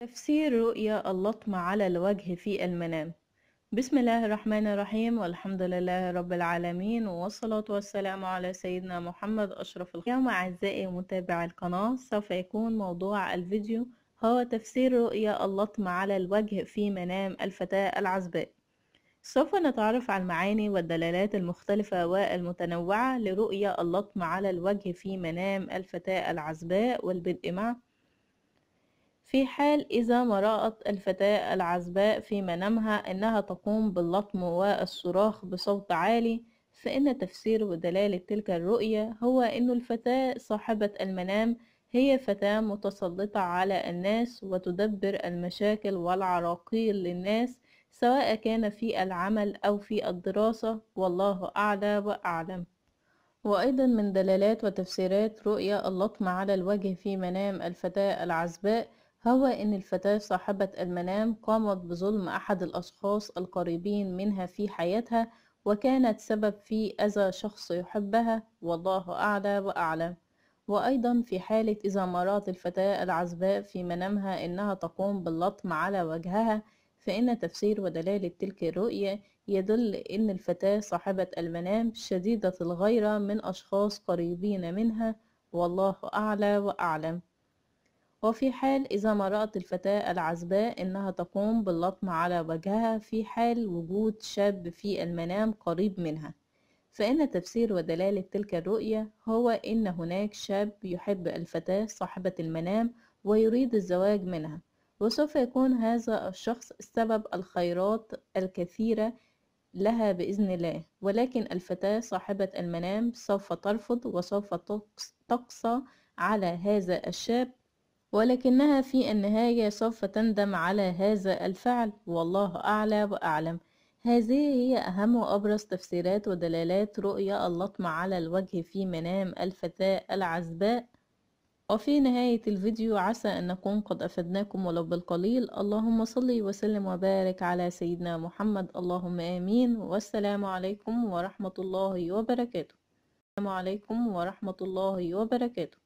تفسير رؤيا اللطمة على الوجه في المنام بسم الله الرحمن الرحيم والحمد لله رب العالمين والصلاة والسلام على سيدنا محمد أشرف الخلق يوم أعزائي متابعي القناة سوف يكون موضوع الفيديو هو تفسير رؤيا اللطمة على الوجه في منام الفتاة العزباء سوف نتعرف على المعاني والدلالات المختلفة والمتنوعة لرؤية اللطم على الوجه في منام الفتاة العزباء والبدء مع في حال إذا ما رأت الفتاة العزباء في منامها أنها تقوم باللطم والصراخ بصوت عالي فإن تفسير ودلالة تلك الرؤية هو أن الفتاة صاحبة المنام هي فتاة متسلطة على الناس وتدبر المشاكل والعراقيل للناس سواء كان في العمل أو في الدراسة والله أعلى وأعلم وأيضا من دلالات وتفسيرات رؤية اللطم على الوجه في منام الفتاة العزباء هو أن الفتاة صاحبة المنام قامت بظلم أحد الأشخاص القريبين منها في حياتها وكانت سبب في أذى شخص يحبها والله أعلى وأعلم وأيضا في حالة إذا مرات الفتاة العزباء في منامها أنها تقوم باللطم على وجهها فإن تفسير ودلالة تلك الرؤية يدل أن الفتاة صاحبة المنام شديدة الغيرة من أشخاص قريبين منها والله أعلى وأعلم وفي حال إذا ما رأت الفتاة العزباء أنها تقوم باللطم على وجهها في حال وجود شاب في المنام قريب منها فإن تفسير ودلالة تلك الرؤية هو إن هناك شاب يحب الفتاة صاحبة المنام ويريد الزواج منها وسوف يكون هذا الشخص سبب الخيرات الكثيرة لها بإذن الله ولكن الفتاة صاحبة المنام سوف ترفض وسوف تقصى على هذا الشاب ولكنها في النهاية سوف تندم على هذا الفعل والله أعلى وأعلم هذه هي أهم وأبرز تفسيرات ودلالات رؤية اللطمة على الوجه في منام الفتاة العزباء وفي نهاية الفيديو عسى أن نكون قد أفدناكم ولو بالقليل اللهم صلي وسلم وبارك على سيدنا محمد اللهم آمين والسلام عليكم ورحمة الله وبركاته السلام عليكم ورحمة الله وبركاته